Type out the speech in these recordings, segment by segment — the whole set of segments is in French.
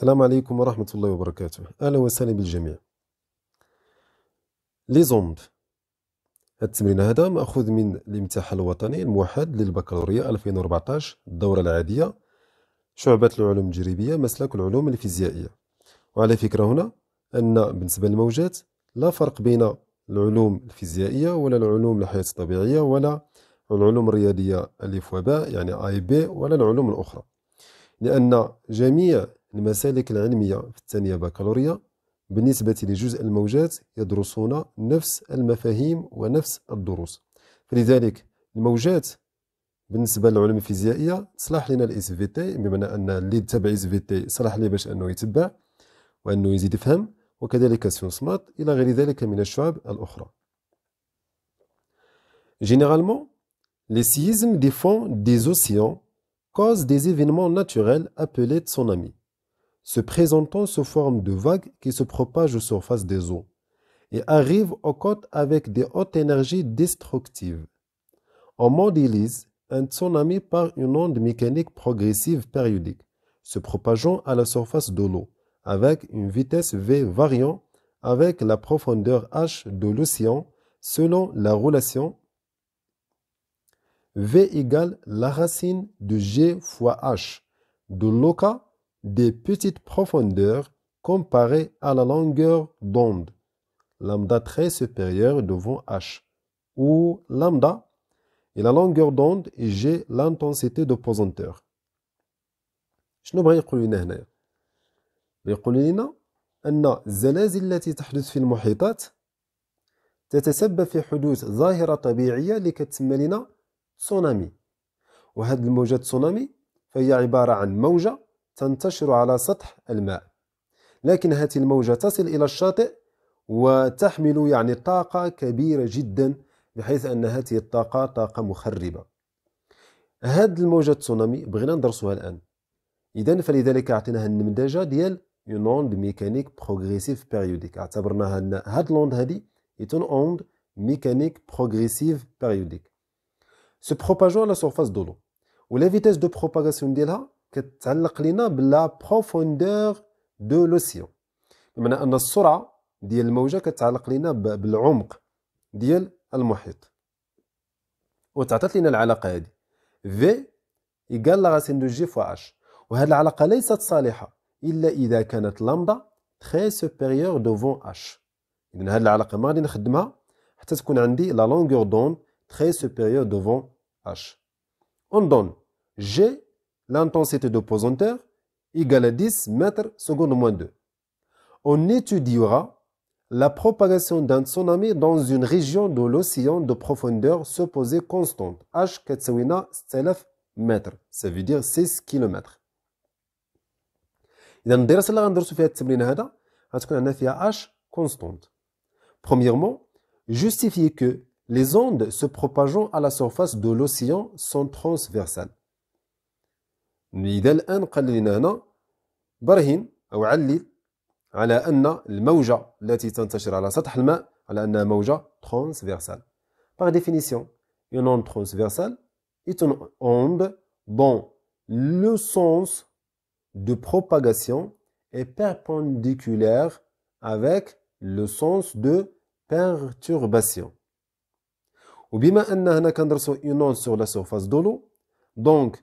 السلام عليكم ورحمة الله وبركاته أهلا وسهلا بالجميع لي زومب التمرين هذا مأخوذ من الامتحان الوطني الموحد للبكالوريا 2014 الدورة العادية شعبة العلوم التجريبية مسلك العلوم الفيزيائية وعلى فكرة هنا أن بالنسبة للموجات لا فرق بين العلوم الفيزيائية ولا العلوم الحياة الطبيعية ولا العلوم الرياضية ألف وباء يعني آي بي ولا العلوم الأخرى لأن جميع المسالك العلمية في الثانية بكالوريا بالنسبة لجزء الموجات يدرسون نفس المفاهيم ونفس الدروس فلذلك الموجات بالنسبة للعلوم الفيزيائية صلاح لنا الاس في تي بمعنى أن اللي يتبع اس في تي صلاح ليه باش أنه يتبع وأنه يزيد يفهم وكذلك سيونس مات إلى غير ذلك من الشعب الأخرى جينيرالمون لي سيزم دي فون دي زوسيون كوز دي événements ناتوريل ابيلي تسونامي se présentant sous forme de vagues qui se propagent aux surfaces des eaux et arrivent aux côtes avec des hautes énergies destructives. On modélise un tsunami par une onde mécanique progressive périodique, se propageant à la surface de l'eau, avec une vitesse V variant avec la profondeur H de l'océan selon la relation V égale la racine de G fois H de l'OCA des petites profondeurs comparées à la longueur d'onde, lambda très supérieure devant h, où lambda est la longueur d'onde et j l'intensité de pesanteur. شنو بغا يقول لنا هنا يقول لنا أن الزلازل التي تحدث في المحيطات تتسبب في حدوث ظاهرة طبيعية اللي كتسمى لنا تسونامي وهذه الموجة تسونامي فهي عبارة عن موجة تنتشر على سطح الماء لكن هذه الموجة تصل إلى الشاطئ وتحمل يعني طاقة كبيرة جدا بحيث أن هذه الطاقة طاقة مخربة هذه الموجة التسونامي بغينا ندرسوها الآن إذا فلذلك أعطيناها النمذجة ديال اون اوند ميكانيك بروغريسيف بيريوديك اعتبرناها أن هاد لوند هادي اون اوند ميكانيك بروغريسيف بيريوديك سو بروباجو على سورفاس دو لو ولا فيتاس دو بروباغاسيون ديالها كتعلق لينا بلا بروفوندور دو لوسيون بمعنى ان السرعه ديال الموجه كتعلق لينا بالعمق ديال المحيط وتعطات لنا العلاقه هذه في لا لغاسين دو جي فوا اش وهذه العلاقه ليست صالحه الا اذا كانت لامدا تري سوبيريور دوفون اش اذا هذه العلاقه ما غادي نخدمها حتى تكون عندي لا لونغور دون تري سوبيريور دوفون اش اون دون جي l'intensité de est égale à 10 mètres seconde moins 2. On étudiera la propagation d'un tsunami dans une région de l'océan de profondeur supposée constante, H katsawina mètres, ça veut dire 6 km. constante. Premièrement, justifier que les ondes se propageant à la surface de l'océan sont transversales. Nous الآن قال لنا هنا برهن أو علل على أن الموجة التي تنتشر على سطح الماء على أنها موجة transversale. Par définition, une onde transversale est une onde dont le sens de propagation est perpendiculaire avec le sens de perturbation. وبما أننا كندرسوا une onde sur la surface de l'eau, donc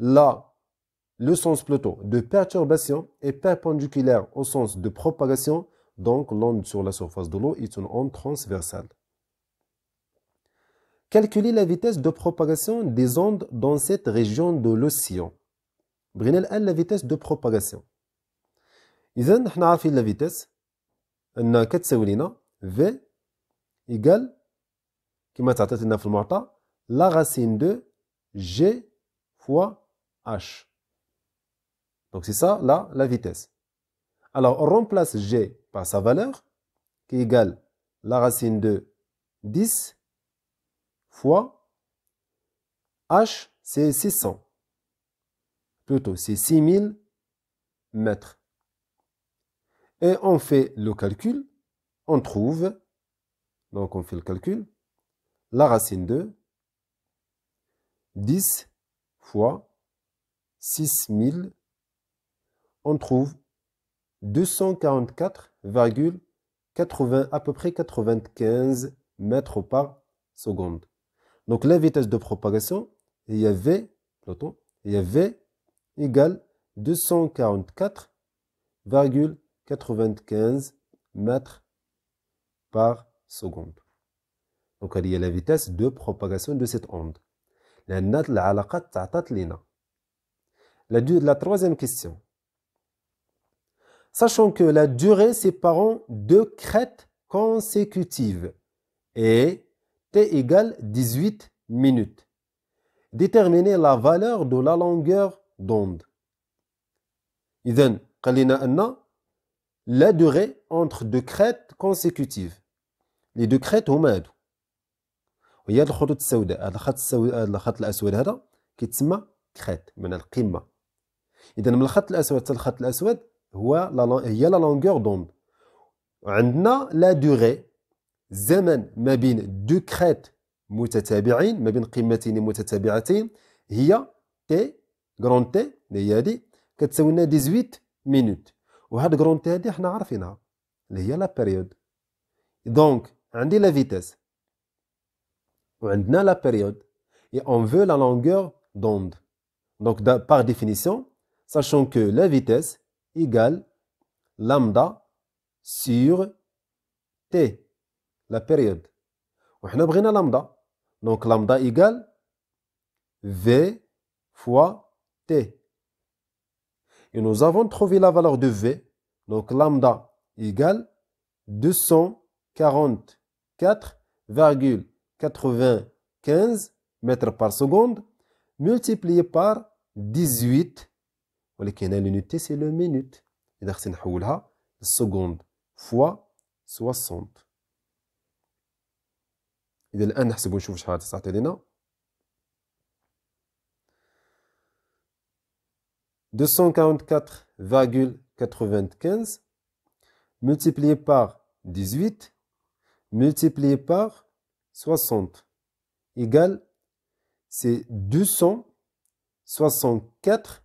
là, le sens plutôt de perturbation est perpendiculaire au sens de propagation, donc l'onde sur la surface de l'eau est une onde transversale. Calculez la vitesse de propagation des ondes dans cette région de l'océan. بغينا a la vitesse de propagation. نحن عارفين la vitesse. كتساوي لينا h. Donc c'est ça, là, la vitesse. Alors on remplace g par sa valeur, qui égale la racine de 10 fois h, c'est 600. Plutôt, c'est 6000 mètres. Et on fait le calcul, on trouve, donc on fait le calcul, la racine de 10 fois 6000, on trouve 244,80 à peu près 95 mètres par seconde. Donc la vitesse de propagation, il y avait, il y avait égale 244,95 mètres par seconde. Donc il y a la vitesse de propagation de cette onde la, la troisième question. Sachant que la durée séparant deux crêtes consécutives est t égale 18 minutes. Déterminer la valeur de la longueur d'onde. la durée entre deux crêtes consécutives. Les deux crêtes au mad. la اذا من الخط الاسود حتى الخط الاسود هو هي لا لونغور دوند عندنا لا دوغي الزمن ما بين دو كريت متتابعين ما بين قمتين متتابعتين هي تي غرون تي اللي هي هذه كتساوي لنا 18 مينوت وهاد غرون تي هذه حنا عارفينها اللي هي لا بيريود دونك عندي لا فيتيس وعندنا لا بيريود et اون فو لا longueur دوند دونك بار ديفينيسيون sachant que la vitesse égale lambda sur t, la période. On a lambda. Donc lambda égale v fois t. Et nous avons trouvé la valeur de v. Donc lambda égale 244,95 mètres par seconde multiplié par 18 ولكن l'unité c'est le minute اذا خصني نحولها فوا 60 اذا الان نحسب ونشوف شحال 244,95 multiplié par 18 multiplié par 60 égale c'est 264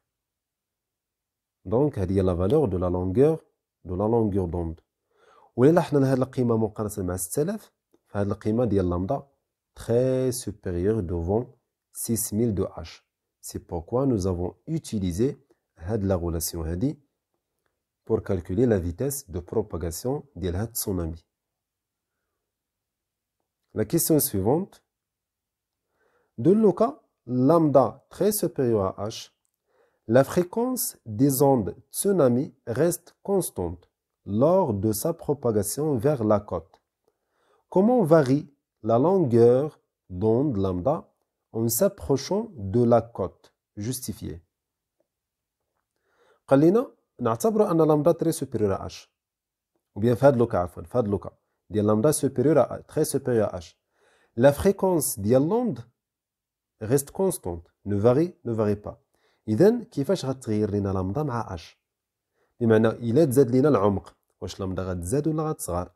Donc, c'est la valeur de la longueur longueur de la longueur d'onde. ولا de ان هذه مع 6000 très supérieure devant 6000 de h. C'est pourquoi nous avons utilisé la relation Hadi pour calculer la vitesse de propagation de la tsunami. La question suivante. Dans le cas lambda très supérieur à h, la fréquence des ondes tsunami reste constante lors de sa propagation vers la côte. Comment varie la longueur d'onde lambda en s'approchant de la côte Justifié. lambda à h. très à La fréquence dia l'onde reste constante, ne varie, ne varie pas. اذا كيفاش غتغير لنا لامدا مع اش بمعنى الا تزاد لنا العمق واش لامدا غتزاد ولا غتصغر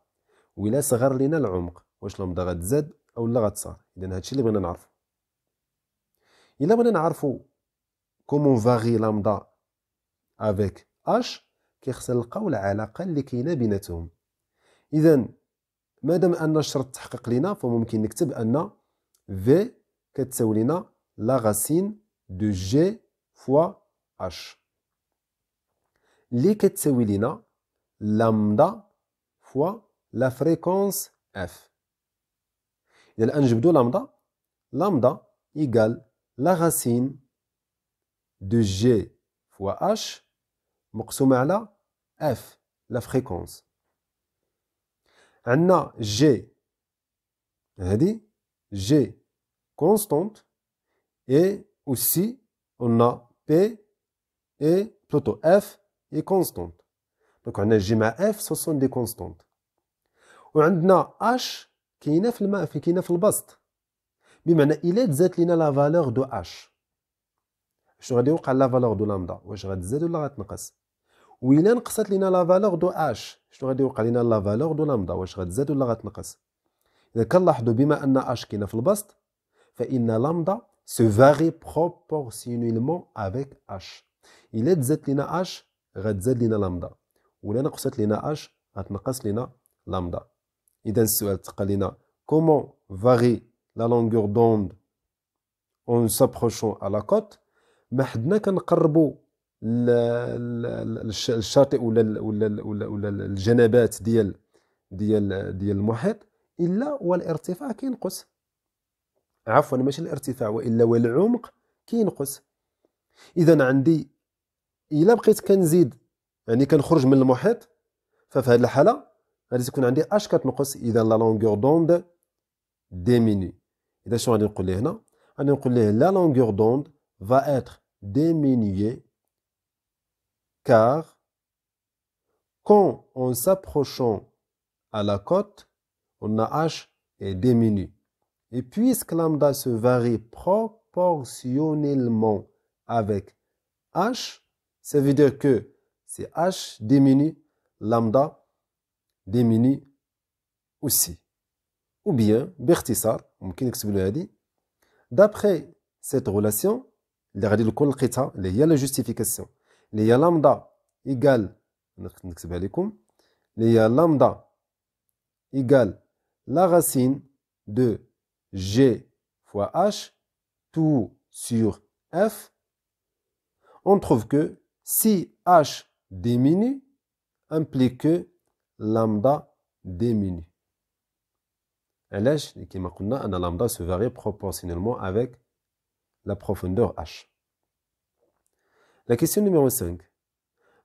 وإلا صغر لنا العمق واش لامدا غتزاد او لا غتصغر اذا هادشي اللي بغينا نعرفو الا بغينا نعرفو كومون فاغي لامدا افيك اش كيخصنا نلقاو العلاقه اللي كاينه بيناتهم اذا مادام ان الشرط تحقق لنا فممكن نكتب ان في كتساوي لنا لا غاسين دو جي fois H. L'iketsewilina, lambda fois la fréquence F. Il y lambda. Lambda égale la racine de G fois H, la F, la fréquence. On a G G constante et aussi قلنا P et plutôt F est constante. دونك عندنا a مع F, ce sont des constantes. وعندنا H كاينه في في كاينه في البسط بمعنى الا تزاد لينا لا فالور دو H شنو غادي يوقع لا فالور دو لامدا واش غتزاد ولا غتنقص الا نقصت لينا لا فالور دو H شنو غادي يوقع لينا لا فالور دو لامدا واش غتزاد ولا غتنقص اذا كنلاحظوا بما ان H كاينه في البسط فان لامدا se varie proportionnellement avec h الا تزادت لنا h غتزاد لنا لامدا ولا نقصت لنا h غتنقص لنا لامدا اذا السؤال تقال لنا comment varie la longueur d'onde en s'approchant à la côte ما حدنا كنقربوا الشاطئ ولا ولا ولا ولا الجنبات ديال ديال ديال المحيط الا والارتفاع كينقص عفوا ماشي الارتفاع والا والعمق كينقص اذا عندي الا بقيت كنزيد يعني كنخرج من المحيط ففي هذه الحاله غادي تكون عندي اش كتنقص اذا لا لونغور دوند ديميني اذا شنو غادي نقول ليه هنا غادي نقول ليه لا لونغور دوند فا اتر diminuée كار كون اون سابروشون على كوت اون اش اي ديميني Et puisque lambda se varie proportionnellement avec h, ça veut dire que si h diminue, lambda diminue aussi. Ou bien, Bertissar, d'après cette relation, il y a la justification. Il y a lambda égale, lambda égale la racine de G fois H, tout sur F, on trouve que si H diminue, implique que lambda diminue. علاش qui قلنا que lambda se varie proportionnellement avec la profondeur h. La question numéro 5.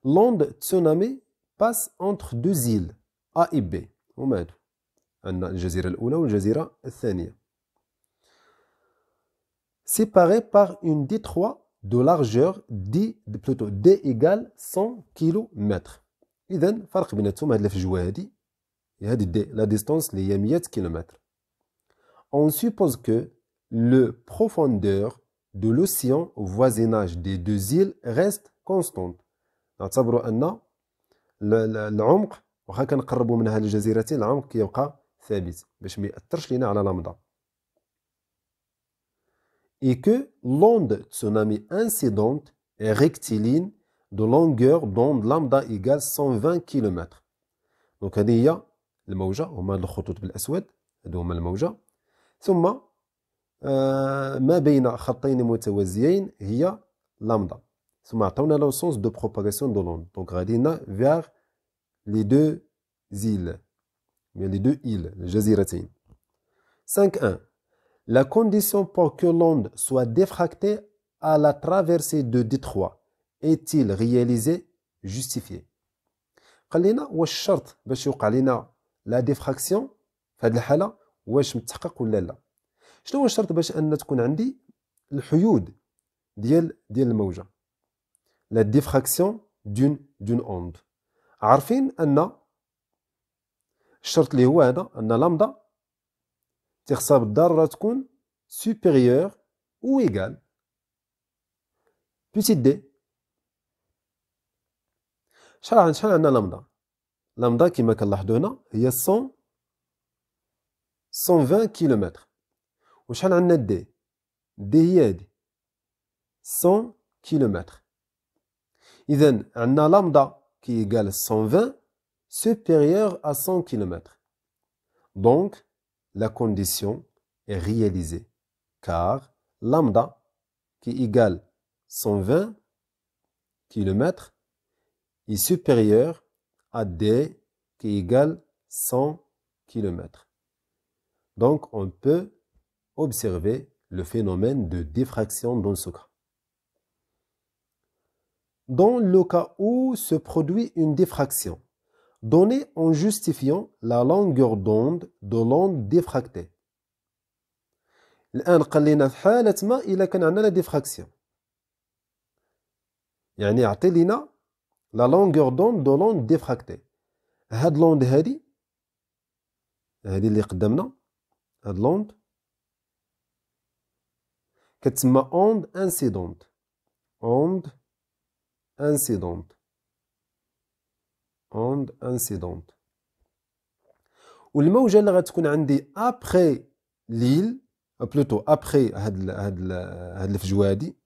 L'onde tsunami passe entre deux îles A et B. ومالو؟ ou la jazira la deuxième séparés par une détroit de largeur D, plutôt D égale 100 km. إذا فرق بيناتهم هاد الفجوة هادي هادي D la distance اللي هي 100 km. On suppose que le profondeur de l'océan au voisinage des deux îles reste constante. نعتبروا أن العمق واخا كنقربوا من هاد الجزيرتين العمق كيبقى ثابت باش ما يأثرش لينا على لامدا et que l'onde tsunami incidente est rectiligne de longueur d'onde lambda égale 120 km. Donc, il y a le mauja, on a le khotout bel aswad, on a le y a ma beina khattaini il y a lambda. Summa, on a le sens de propagation de l'onde. Donc, on a vers les deux îles, les deux îles, les jaziratines. 5.1. La condition pour que l'onde soit défractée à la traversée de détroit est elle réalisée, justifiée justifié Khalina, ou short, bachou khalina, la défraction, fad la hala, ou ach m'tchak ou lala. Je dois short bach annat kun andi, l'huyoud, diel, diel mouja. La défraction d'une, d'une onde. Arfin, anna, short li huada, la lambda, c'est-à-dire que supérieure ou égale au petit d. On a lambda. lambda qui est ici est 120 km. Ou on a le d. d est 100 km. Donc, on a lambda qui est égale à 120, supérieur à 100 km. Donc, la condition est réalisée, car lambda qui égale 120 km est supérieur à d qui égale 100 km. Donc on peut observer le phénomène de diffraction dans ce cas. Dans le cas où se produit une diffraction, donné en justifiant la longueur d'onde de l'onde diffractée. الان قال لنا في حالة ما إلا كان عندنا ديفراكسيون يعني يعطي لنا لا هاد لوند هادي هادي اللي قدامنا هاد لوند كتسمى اوند انسيدونت والموجه اللي غتكون عندي ابخي ليل بلوتو ابخي هاد الـ هاد الـ هاد الفجوادي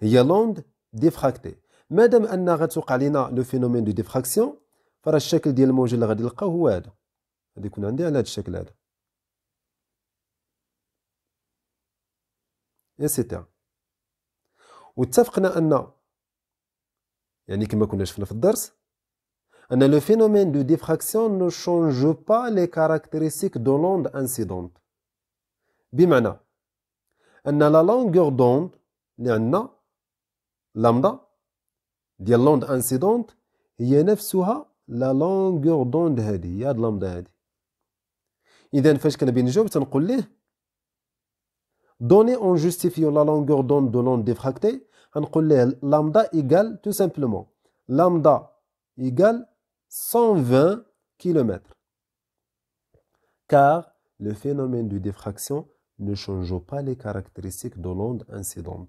هي لوند ديفراكتي مادام ان غتوقع لينا لو فينومين دو ديفراكسيون فراه الشكل ديال الموجه اللي غادي نلقاو هو هذا غادي يكون عندي على هذا الشكل هذا ايتترا واتفقنا ان يعني كما كنا شفنا في الدرس le phénomène de diffraction ne change pas les caractéristiques de l'onde incidente. Bimana, la لا لونغور d'onde, lambda, lambda, لامدا ديال لوند انسيدونت هي نفسها لا لونغور lambda هادي هي لامدا هادي en justifiant la longueur d'onde de l'onde diffractée, on lambda égale tout simplement lambda égale 120 km. Car le phénomène de diffraction ne change pas les caractéristiques de l'onde incidente.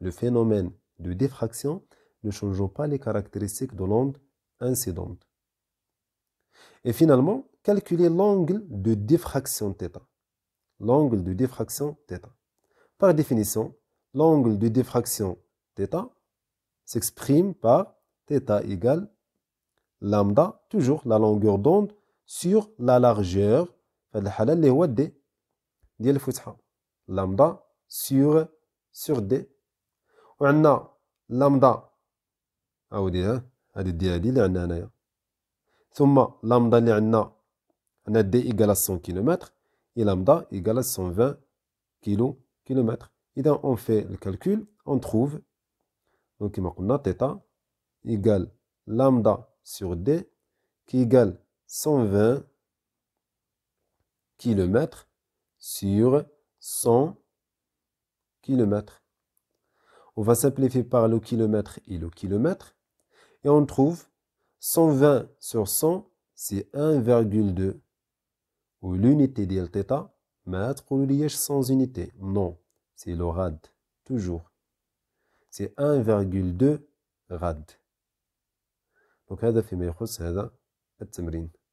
Le phénomène de diffraction ne change pas les caractéristiques de l'onde incidente. Et finalement, calculer l'angle de diffraction θ. L'angle de diffraction θ. Par définition, l'angle de diffraction θ s'exprime par θ égale lambda, toujours la longueur d'onde sur la largeur, فهاد la D. هو دي lambda sur sur On a lambda عاوديها هادي ديال هادي اللي عندنا ثم lambda à D, égal 100 km. et lambda égale à 120 km. Et donc, on fait le calcul, on trouve, donc, on a theta égale lambda sur D qui égale 120 km sur 100 km. On va simplifier par le kilomètre et le kilomètre et on trouve 120 sur 100 c'est 1,2 ou l'unité pour θ mais sans unité non c'est le rad toujours c'est 1,2 rad دونك هذا فيما يخص هذا التمرين